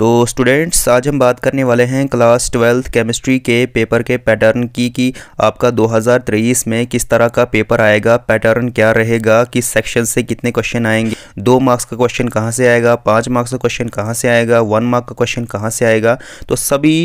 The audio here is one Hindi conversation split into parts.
तो स्टूडेंट्स आज हम बात करने वाले हैं क्लास ट्वेल्थ केमिस्ट्री के पेपर के पैटर्न की कि आपका 2023 में किस तरह का पेपर आएगा पैटर्न क्या रहेगा किस सेक्शन से कितने क्वेश्चन आएंगे दो मार्क्स का क्वेश्चन कहाँ से आएगा पाँच मार्क्स का क्वेश्चन कहाँ से आएगा वन मार्क का क्वेश्चन कहाँ से आएगा तो सभी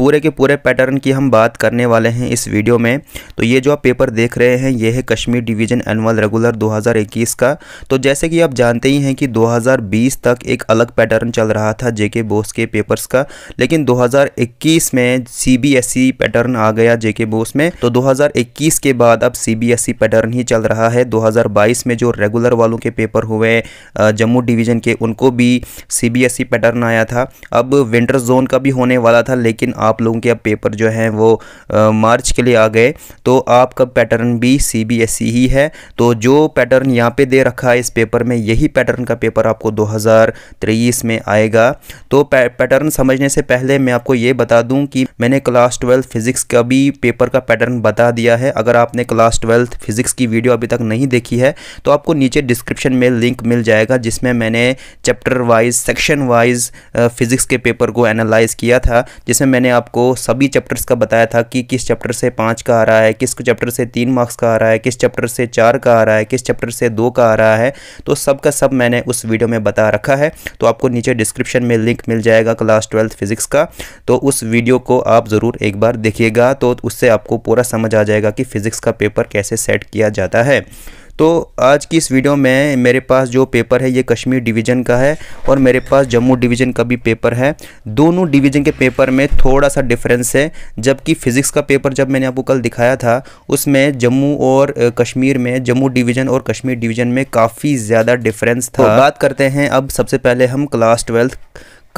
पूरे के पूरे पैटर्न की हम बात करने वाले हैं इस वीडियो में तो ये जो आप पेपर देख रहे हैं ये है कश्मीर डिवीजन एनुअल रेगुलर 2021 का तो जैसे कि आप जानते ही हैं कि 2020 तक एक अलग पैटर्न चल रहा था जेके बोस के पेपर्स का लेकिन 2021 में सीबीएसई पैटर्न आ गया जेके बोस में तो 2021 के बाद अब सीबीएसई पैटर्न ही चल रहा है 2022 में जो रेगुलर वालों के पेपर हुए जम्मू डिवीजन के उनको भी सी पैटर्न आया था अब विंटर जोन का भी होने वाला था लेकिन आप लोगों के अब पेपर जो हैं वो आ, मार्च के लिए आ गए तो आपका पैटर्न भी सी ही है तो जो पैटर्न यहाँ पे दे रखा है इस पेपर में यही पैटर्न का पेपर आपको 2023 में आएगा तो पैटर्न समझने से पहले मैं आपको ये बता दूँ कि मैंने क्लास ट्वेल्थ फिज़िक्स का भी पेपर का पैटर्न बता दिया है अगर आपने क्लास ट्वेल्थ फिज़िक्स की वीडियो अभी तक नहीं देखी है तो आपको नीचे डिस्क्रिप्शन में लिंक मिल जाएगा जिसमें मैंने chapter wise section wise physics के पेपर को एनालाइज किया था जिसमें मैंने आपको सभी चैप्टर्स का बताया था कि किस चैप्टर से पाँच का आ रहा है किस चैप्टर से तीन मार्क्स का आ रहा है किस चैप्टर से चार का आ रहा है किस चैप्टर से दो का आ रहा है तो सब का सब मैंने उस वीडियो में बता रखा है तो आपको नीचे डिस्क्रिप्शन में लिंक मिल जाएगा क्लास ट्वेल्थ फिजिक्स का तो उस वीडियो को आप ज़रूर एक बार देखिएगा तो उससे आपको पूरा समझ आ जाएगा कि फ़िज़िक्स का पेपर कैसे सेट किया जाता है तो आज की इस वीडियो में मेरे पास जो पेपर है ये कश्मीर डिवीज़न का है और मेरे पास जम्मू डिवीज़न का भी पेपर है दोनों डिवीज़न के पेपर में थोड़ा सा डिफरेंस है जबकि फ़िज़िक्स का पेपर जब मैंने आपको कल दिखाया था उसमें जम्मू और कश्मीर में जम्मू डिवीज़न और कश्मीर डिवीज़न में काफ़ी ज़्यादा डिफरेंस तो था तो बात करते हैं अब सबसे पहले हम क्लास ट्वेल्थ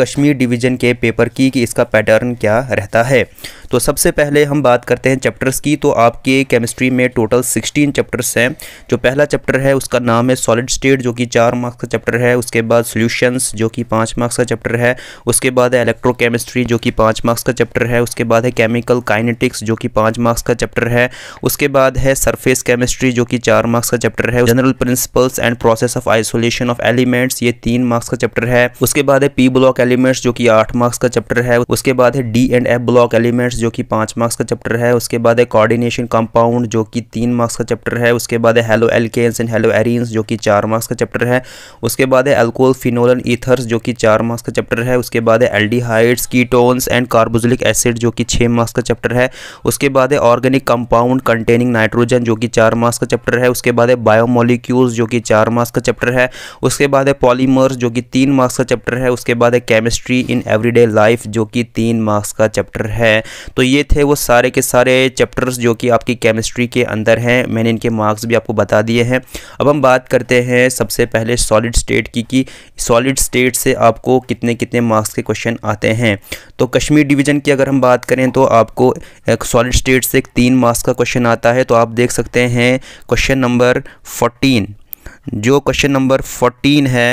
कश्मीर डिवीज़न के पेपर की कि इसका पैटर्न क्या रहता है तो सबसे पहले हम बात करते हैं चैप्टर्स की तो आपके केमिस्ट्री में टोटल 16 चैप्टर्स हैं जो पहला चैप्टर है उसका नाम है सॉलिड स्टेट जो कि चार मार्क्स का चैप्टर है उसके बाद सॉल्यूशंस जो कि पाँच मार्क्स का चैप्टर है उसके बाद है इलेक्ट्रोकेमिस्ट्री जो कि पाँच मार्क्स का चैप्टर है उसके बाद है केमिकल काइनेटिक्स जो कि पाँच मार्क्स का चैप्टर है उसके बाद है सरफेस केमिस्ट्री जो कि चार मार्क्स का चैप्टर है general principles and process of isolation of elements ये तीन मार्क्स का चैप्टर है उसके बाद है पी ब्लॉक एलिमेंट्स जो कि आठ मार्क्स का चैप्टर है उसके बाद है D and F block elements जो कि पाँच मार्क्स का चैप्टर है उसके बाद है कोऑर्डिनेशन कंपाउंड जो कि तीन मार्क्स का चैप्टर है उसके बाद है haloalkanes and haloarenes जो कि चार मार्क्स का चैप्टर है उसके बाद है एल्कोहल फिनोल ईथर्स जो कि चार मार्क्स का चैप्टर है उसके बाद है aldehydes ketones and carboxylic acid जो कि छः मार्क्स का चैप्टर है उसके बाद है ऑर्गेनिक कंपाउंड कंटेनिंग नाइट्रोजन जो कि चार मार्क्स का चैप्टर है उसके बाद है बायोमोलिक्यूल्स जो कि चार मार्क्स का चैप्टर है उसके बाद है पॉलीमर्स जो कि तीन मार्क्स का चैप्टर है उसके बाद है केमिस्ट्री इन एवरीडे लाइफ जो कि तीन मार्क्स का चैप्टर है तो ये थे वो सारे के सारे चैप्टर्स जो कि आपकी केमिस्ट्री के अंदर हैं मैंने इनके मार्क्स भी आपको बता दिए हैं अब हम बात करते हैं सबसे पहले सॉलिड स्टेट की कि सॉलिड स्टेट से आपको कितने कितने मार्क्स के क्वेश्चन आते हैं तो कश्मीर डिवीज़न की अगर हम बात करें तो आपको सॉलिड स्टेट से तीन मार्क्स का क्वेश्चन आता है तो आप देख सकते हैं क्वेश्चन नंबर फोर्टीन जो क्वेश्चन नंबर फोर्टीन है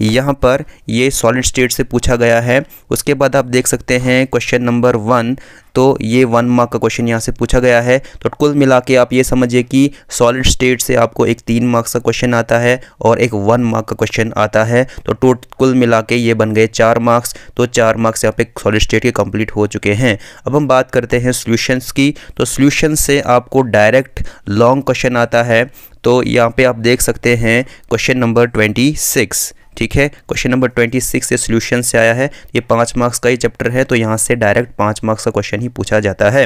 यहाँ पर ये सॉलिड स्टेट से पूछा गया है उसके बाद आप देख सकते हैं क्वेश्चन नंबर वन तो ये वन मार्क का क्वेश्चन यहाँ से पूछा गया है तो कुल मिला के आप ये समझिए कि सॉलिड स्टेट से आपको एक तीन मार्क्स का क्वेश्चन आता है और एक वन मार्क का क्वेश्चन आता है तो टोट कुल मिला के ये बन गए चार मार्क्स तो चार मार्क्स यहाँ पे सॉलिड स्टेट के कंप्लीट हो चुके हैं अब हम बात करते हैं सोल्यूशंस की तो सोल्यूशन से आपको डायरेक्ट लॉन्ग क्वेश्चन आता है तो यहाँ पर आप देख सकते हैं क्वेश्चन नंबर ट्वेंटी सिक्स ठीक है क्वेश्चन नंबर ट्वेंटी सिक्स ये सोल्यूशन से आया है ये पाँच मार्क्स का ही चैप्टर है तो यहाँ से डायरेक्ट पाँच मार्क्स का क्वेश्चन ही पूछा जाता है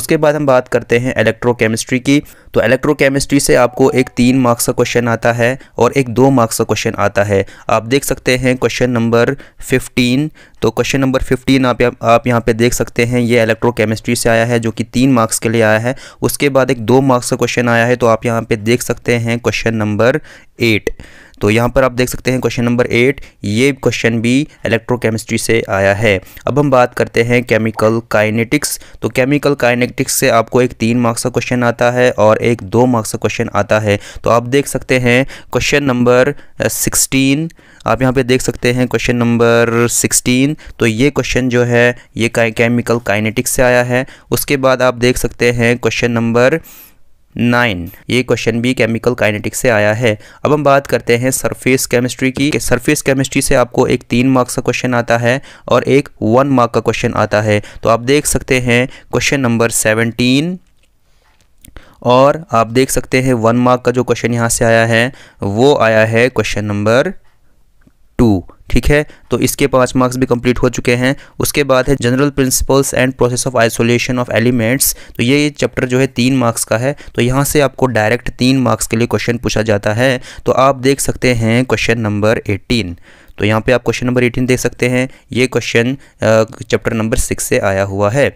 उसके बाद हम बात करते हैं इलेक्ट्रोकेमिस्ट्री की तो इलेक्ट्रोकेमिस्ट्री से आपको एक तीन मार्क्स का क्वेश्चन आता है और एक दो मार्क्स का क्वेश्चन आता है आप देख सकते हैं क्वेश्चन नंबर फिफ्टीन तो क्वेश्चन नंबर फिफ्टीन आप आप यहाँ पे देख सकते हैं ये इलेक्ट्रोकेमिस्ट्री से आया है जो कि तीन मार्क्स के लिए आया है उसके बाद एक दो मार्क्स का क्वेश्चन आया है तो आप यहाँ पे देख सकते हैं क्वेश्चन नंबर एट तो यहाँ पर आप देख सकते हैं क्वेश्चन नंबर एट ये क्वेश्चन भी इलेक्ट्रोकेमिस्ट्री से आया है अब हम बात करते हैं केमिकल काइनेटिक्स तो केमिकल काइनेटिक्स से आपको एक तीन मार्क्स का क्वेश्चन आता है और एक दो मार्क्स का क्वेश्चन आता है तो आप देख सकते हैं क्वेश्चन नंबर सिक्सटीन आप यहाँ पे देख सकते हैं क्वेश्चन नंबर सिक्सटीन तो ये क्वेश्चन जो है ये केमिकल काइनेटिक्स से आया है उसके बाद आप देख सकते हैं क्वेश्चन नंबर नाइन ये क्वेश्चन भी केमिकल काइनेटिक्स से आया है अब हम बात करते हैं सरफेस केमिस्ट्री की सरफेस केमिस्ट्री से आपको एक तीन मार्क्स का क्वेश्चन आता है और एक वन मार्क का क्वेश्चन आता है तो आप देख सकते हैं क्वेश्चन नंबर सेवनटीन और आप देख सकते हैं वन मार्क का जो क्वेश्चन यहाँ से आया है वो आया है क्वेश्चन नंबर टू ठीक है तो इसके पाँच मार्क्स भी कंप्लीट हो चुके हैं उसके बाद है general principles and process of isolation of elements तो ये चैप्टर जो है तीन मार्क्स का है तो यहाँ से आपको डायरेक्ट तीन मार्क्स के लिए क्वेश्चन पूछा जाता है तो आप देख सकते हैं क्वेश्चन नंबर एटीन तो यहाँ पे आप क्वेश्चन नंबर एटीन देख सकते हैं ये क्वेश्चन चैप्टर नंबर सिक्स से आया हुआ है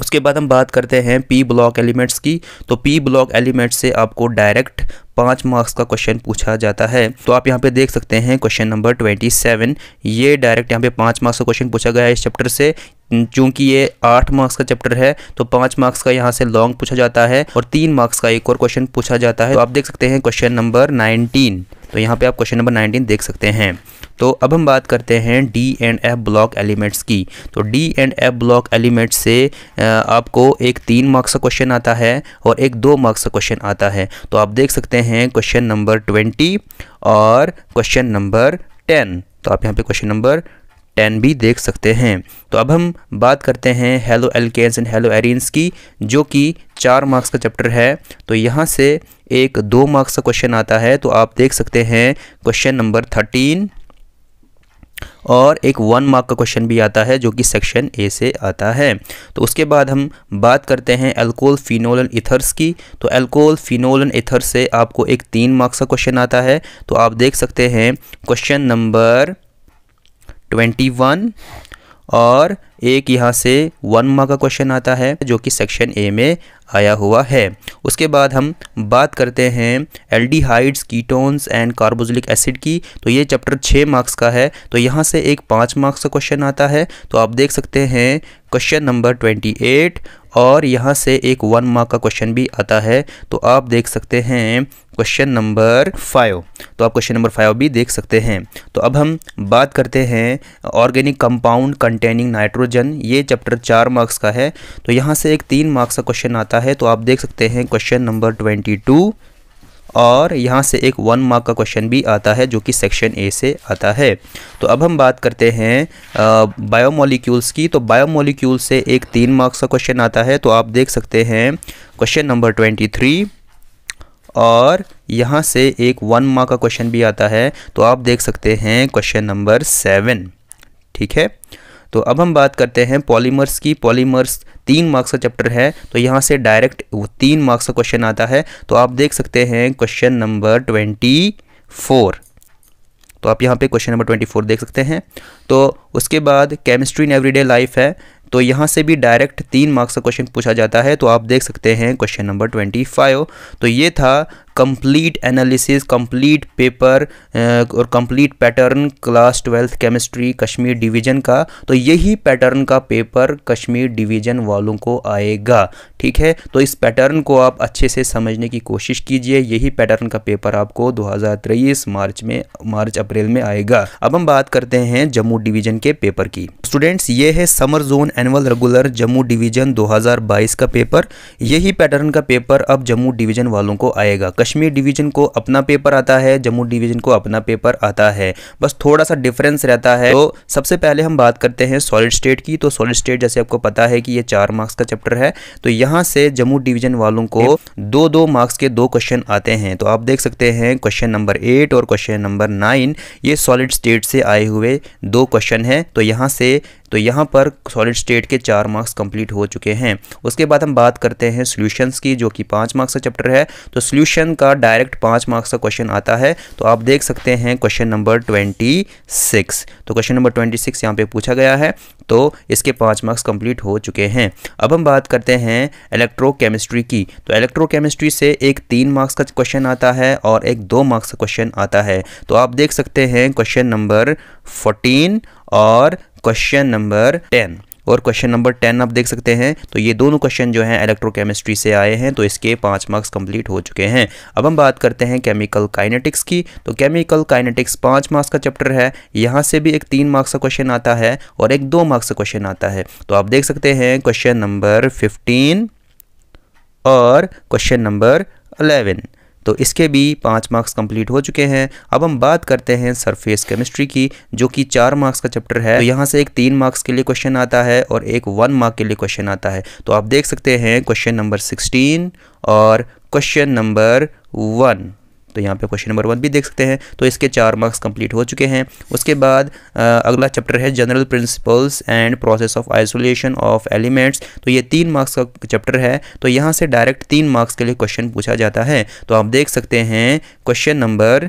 उसके बाद हम बात करते हैं पी ब्लॉक एलिमेंट्स की तो पी ब्लॉक एलिमेंट्स से आपको डायरेक्ट पाँच मार्क्स का क्वेश्चन पूछा जाता है तो आप यहाँ पे देख सकते हैं क्वेश्चन नंबर ट्वेंटी सेवन ये डायरेक्ट यहाँ पे पाँच मार्क्स का क्वेश्चन पूछा गया है इस चैप्टर से चूंकि ये आठ मार्क्स का चैप्टर है तो पांच मार्क्स का यहाँ से लॉन्ग पूछा जाता है और तीन मार्क्स का एक और क्वेश्चन पूछा जाता है तो आप देख सकते हैं क्वेश्चन नंबर नाइनटीन तो यहाँ पे आप क्वेश्चन नंबर नाइनटीन देख सकते हैं तो अब हम बात करते हैं D and F block elements की तो D and F block elements से आपको एक तीन मार्क्स का क्वेश्चन आता है और एक दो मार्क्स का क्वेश्चन आता है तो आप देख सकते हैं क्वेश्चन नंबर ट्वेंटी और क्वेश्चन नंबर टेन तो आप यहाँ पे क्वेश्चन नंबर टेन भी देख सकते हैं तो अब हम बात करते हैं haloalkanes and haloarenes की जो कि चार मार्क्स का चैप्टर है तो यहाँ से एक दो मार्क्स का क्वेश्चन आता है तो आप देख सकते हैं क्वेश्चन नंबर थर्टीन और एक वन मार्क का क्वेश्चन भी आता है जो कि सेक्शन ए से आता है तो उसके बाद हम बात करते हैं एल्कोल फिनोल इथर्स की तो एल्कोल फिनोल इथर्स से आपको एक तीन मार्क्स का क्वेश्चन आता है तो आप देख सकते हैं क्वेश्चन नंबर ट्वेंटी वन और एक यहाँ से वन मार्क का क्वेश्चन आता है जो कि सेक्शन ए में आया हुआ है उसके बाद हम बात करते हैं aldehydes ketones and carboxylic acid की तो ये चैप्टर छः मार्क्स का है तो यहाँ से एक पाँच मार्क्स का क्वेश्चन आता है तो आप देख सकते हैं क्वेश्चन नंबर ट्वेंटी एट और यहाँ से एक वन मार्क का क्वेश्चन भी आता है तो आप देख सकते हैं क्वेश्चन नंबर फाइव तो आप क्वेश्चन नंबर फाइव भी देख सकते हैं तो अब हम बात करते हैं ऑर्गेनिक कंपाउंड कंटेनिंग नाइट्रोजन ये चैप्टर चार मार्क्स का है तो यहाँ से एक तीन मार्क्स का क्वेश्चन आता आता है तो आप देख सकते हैं क्वेश्चन नंबर ट्वेंटी टू और यहाँ से एक वन मार्क का क्वेश्चन भी आता है जो कि सेक्शन ए से आता है तो अब हम बात करते हैं बायोमोलिक्यूल्स की तो बायोमोलिक्यूल से एक तीन मार्क्स का क्वेश्चन आता है तो आप देख सकते हैं क्वेश्चन नंबर ट्वेंटी थ्री और यहाँ से एक वन मार्क का क्वेश्चन भी आता है तो आप देख सकते हैं क्वेश्चन नंबर सेवन ठीक है तो अब हम बात करते हैं पॉलीमर्स की पॉलीमर्स तीन मार्क्स का चैप्टर है तो यहाँ से डायरेक्ट वो तीन मार्क्स का क्वेश्चन आता है तो आप देख सकते हैं क्वेश्चन नंबर ट्वेंटी फोर तो आप यहाँ पे क्वेश्चन नंबर ट्वेंटी फोर देख सकते हैं तो उसके बाद केमिस्ट्री इन एवरीडे लाइफ है तो यहाँ से भी डायरेक्ट तीन मार्क्स का क्वेश्चन पूछा जाता है तो आप देख सकते हैं क्वेश्चन नंबर ट्वेंटी फाइव तो ये था कंप्लीट एनालिसिस कंप्लीट पेपर और complete pattern class twelfth chemistry Kashmir division का तो यही पैटर्न का पेपर कश्मीर डिवीजन वालों को आएगा ठीक है तो इस पैटर्न को आप अच्छे से समझने की कोशिश कीजिए यही पैटर्न का पेपर आपको दो मार्च में मार्च अप्रैल में आएगा अब हम बात करते हैं जम्मू डिवीजन के पेपर की स्टूडेंट्स ये है summer zone annual regular Jammu division 2022 का पेपर यही पैटर्न का पेपर अब जम्मू डिवीजन वालों को आएगा कश्मीर डिवीजन को अपना पेपर आता है जम्मू डिवीजन को अपना पेपर आता है बस थोड़ा सा डिफरेंस रहता है तो सबसे पहले हम बात करते हैं सॉलिड स्टेट की तो सॉलिड स्टेट जैसे आपको पता है कि ये चार मार्क्स का चैप्टर है तो यहाँ से जम्मू डिवीजन वालों को दो दो मार्क्स के दो क्वेश्चन आते हैं तो आप देख सकते हैं क्वेश्चन नंबर एट और क्वेश्चन नंबर नाइन ये सॉलिड स्टेट से आए हुए दो क्वेश्चन हैं तो यहाँ से तो यहाँ पर सॉलिड स्टेट के चार मार्क्स कंप्लीट हो चुके हैं उसके बाद हम बात करते हैं सोल्यूशंस की जो कि पाँच मार्क्स का चैप्टर है तो सोल्यूशन का डायरेक्ट पाँच मार्क्स का क्वेश्चन आता है तो आप देख सकते हैं क्वेश्चन नंबर ट्वेंटी सिक्स तो क्वेश्चन नंबर ट्वेंटी सिक्स यहाँ पर पूछा गया है तो इसके पाँच मार्क्स कंप्लीट हो चुके हैं अब हम बात करते हैं इलेक्ट्रोकेमिस्ट्री की तो इलेक्ट्रोकेमिस्ट्री से एक तीन मार्क्स का क्वेश्चन आता है और एक दो मार्क्स का क्वेश्चन आता है तो आप देख सकते हैं क्वेश्चन नंबर फोर्टीन और क्वेश्चन नंबर टेन और क्वेश्चन नंबर टेन आप देख सकते हैं तो ये दोनों क्वेश्चन जो हैं इलेक्ट्रोकेमिस्ट्री से आए हैं तो इसके पाँच मार्क्स कंप्लीट हो चुके हैं अब हम बात करते हैं केमिकल काइनेटिक्स की तो केमिकल काइनेटिक्स पाँच मार्क्स का चैप्टर है यहाँ से भी एक तीन मार्क्स का क्वेश्चन आता है और एक दो मार्क्स का क्वेश्चन आता है तो आप देख सकते हैं क्वेश्चन नंबर फिफ्टीन और क्वेश्चन नंबर अलेवन तो इसके भी पाँच मार्क्स कंप्लीट हो चुके हैं अब हम बात करते हैं सरफेस केमिस्ट्री की जो कि चार मार्क्स का चैप्टर है तो यहाँ से एक तीन मार्क्स के लिए क्वेश्चन आता है और एक वन मार्क के लिए क्वेश्चन आता है तो आप देख सकते हैं क्वेश्चन नंबर सिक्सटीन और क्वेश्चन नंबर वन तो यहाँ पे क्वेश्चन नंबर वन भी देख सकते हैं तो इसके चार मार्क्स कंप्लीट हो चुके हैं उसके बाद अगला चैप्टर है general principles and process of isolation of elements तो ये तीन मार्क्स का चैप्टर है तो यहाँ से डायरेक्ट तीन मार्क्स के लिए क्वेश्चन पूछा जाता है तो आप देख सकते हैं क्वेश्चन नंबर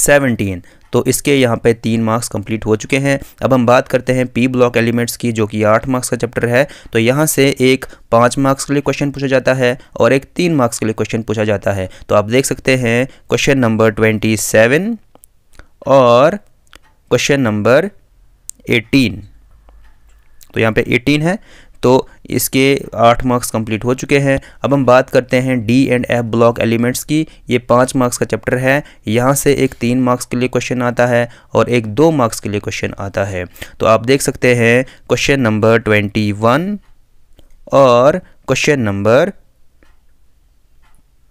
सेवनटीन तो इसके यहाँ पे तीन मार्क्स कंप्लीट हो चुके हैं अब हम बात करते हैं पी ब्लॉक एलिमेंट्स की जो कि आठ मार्क्स का चैप्टर है तो यहाँ से एक पाँच मार्क्स के लिए क्वेश्चन पूछा जाता है और एक तीन मार्क्स के लिए क्वेश्चन पूछा जाता है तो आप देख सकते हैं क्वेश्चन नंबर ट्वेंटी सेवन और क्वेश्चन नंबर एटीन तो यहाँ पे एटीन है तो इसके आठ मार्क्स कंप्लीट हो चुके हैं अब हम बात करते हैं D and F block elements की ये पाँच मार्क्स का चैप्टर है यहाँ से एक तीन मार्क्स के लिए क्वेश्चन आता है और एक दो मार्क्स के लिए क्वेश्चन आता है तो आप देख सकते हैं क्वेश्चन नंबर ट्वेंटी वन और क्वेश्चन नंबर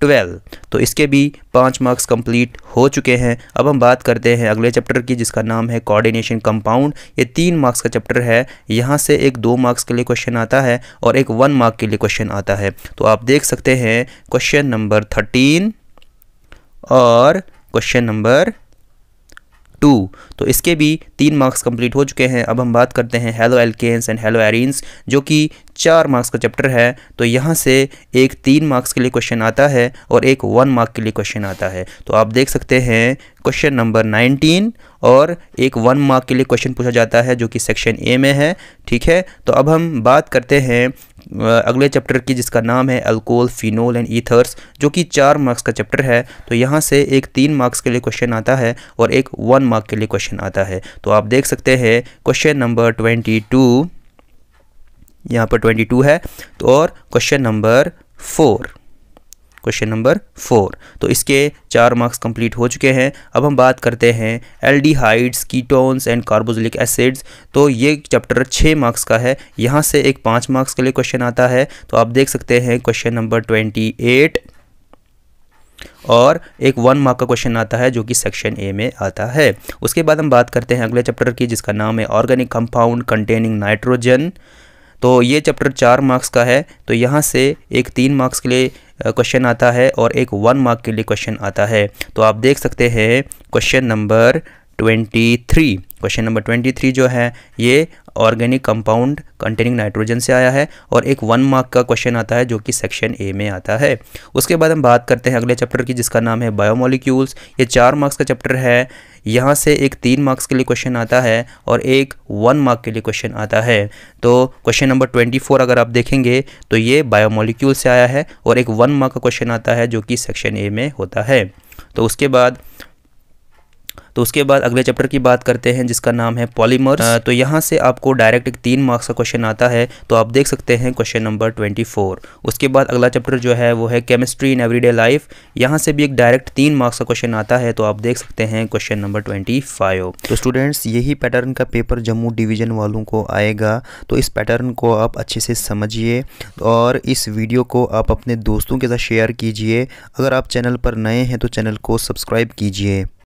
ट्वेल्व तो इसके भी पाँच मार्क्स कंप्लीट हो चुके हैं अब हम बात करते हैं अगले चैप्टर की जिसका नाम है कोऑर्डिनेशन कंपाउंड ये तीन मार्क्स का चैप्टर है यहाँ से एक दो मार्क्स के लिए क्वेश्चन आता है और एक वन मार्क के लिए क्वेश्चन आता है तो आप देख सकते हैं क्वेश्चन नंबर थर्टीन और क्वेश्चन नंबर टू तो इसके भी तीन मार्क्स कंप्लीट हो चुके हैं अब हम बात करते हैं haloalkanes and haloarenes जो कि चार मार्क्स का चैप्टर है तो यहाँ से एक तीन मार्क्स के लिए क्वेश्चन आता है और एक वन मार्क के लिए क्वेश्चन आता है तो आप देख सकते हैं क्वेश्चन नंबर नाइनटीन और एक वन मार्क के लिए क्वेश्चन पूछा जाता है जो कि सेक्शन ए में है ठीक है तो अब हम बात करते हैं अगले चैप्टर की जिसका नाम है अल्कोहल फिनोल एंड ईथर्स जो कि चार मार्क्स का चैप्टर है तो यहाँ से एक तीन मार्क्स के लिए क्वेश्चन आता है और एक वन मार्क के लिए क्वेश्चन आता है तो आप देख सकते हैं क्वेश्चन नंबर ट्वेंटी टू यहाँ पर ट्वेंटी टू है तो और question number four question number four तो इसके चार मार्क्स कंप्लीट हो चुके हैं अब हम बात करते हैं aldehydes ketones and carboxylic acids तो ये चैप्टर छः मार्क्स का है यहाँ से एक पाँच मार्क्स के लिए क्वेश्चन आता है तो आप देख सकते हैं क्वेश्चन नंबर ट्वेंटी एट और एक वन मार्क का क्वेश्चन आता है जो कि सेक्शन ए में आता है उसके बाद हम बात करते हैं अगले चैप्टर की जिसका नाम है ऑर्गेनिक कंपाउंड कंटेनिंग नाइट्रोजन तो ये चैप्टर चार मार्क्स का है तो यहाँ से एक तीन मार्क्स के लिए क्वेश्चन आता है और एक वन मार्क के लिए क्वेश्चन आता है तो आप देख सकते हैं question number twenty three question number twenty three जो है ये ऑर्गेनिक कंपाउंड कंटेनिंग नाइट्रोजन से आया है और एक वन मार्क का क्वेश्चन आता है जो कि सेक्शन ए में आता है उसके बाद हम बात करते हैं अगले चैप्टर की जिसका नाम है बायोमोलिक्यूल्स ये चार मार्क्स का चैप्टर है यहाँ से एक तीन मार्क्स के लिए क्वेश्चन आता है और एक वन मार्क के लिए क्वेश्चन आता है तो क्वेश्चन नंबर ट्वेंटी फोर अगर आप देखेंगे तो ये बायोमोलिक्यूल से आया है और एक वन मार्क का क्वेश्चन आता है जो कि सेक्शन ए में होता है तो उसके बाद तो उसके बाद अगले चैप्टर की बात करते हैं जिसका नाम है पॉलीमर हाँ। तो यहाँ से आपको डायरेक्ट एक तीन मार्क्स का क्वेश्चन आता है तो आप देख सकते हैं क्वेश्चन नंबर ट्वेंटी फोर उसके बाद अगला चैप्टर जो है वो है केमिस्ट्री इन एवरीडे लाइफ यहाँ से भी एक डायरेक्ट तीन मार्क्स का क्वेश्चन आता है तो आप देख सकते हैं क्वेश्चन नंबर ट्वेंटी फाइव तो स्टूडेंट्स यही पैटर्न का पेपर जम्मू डिवीजन वालों को आएगा तो इस पैटर्न को आप अच्छे से समझिए और इस वीडियो को आप अपने दोस्तों के साथ शेयर कीजिए अगर आप चैनल पर नए हैं तो चैनल को सब्सक्राइब कीजिए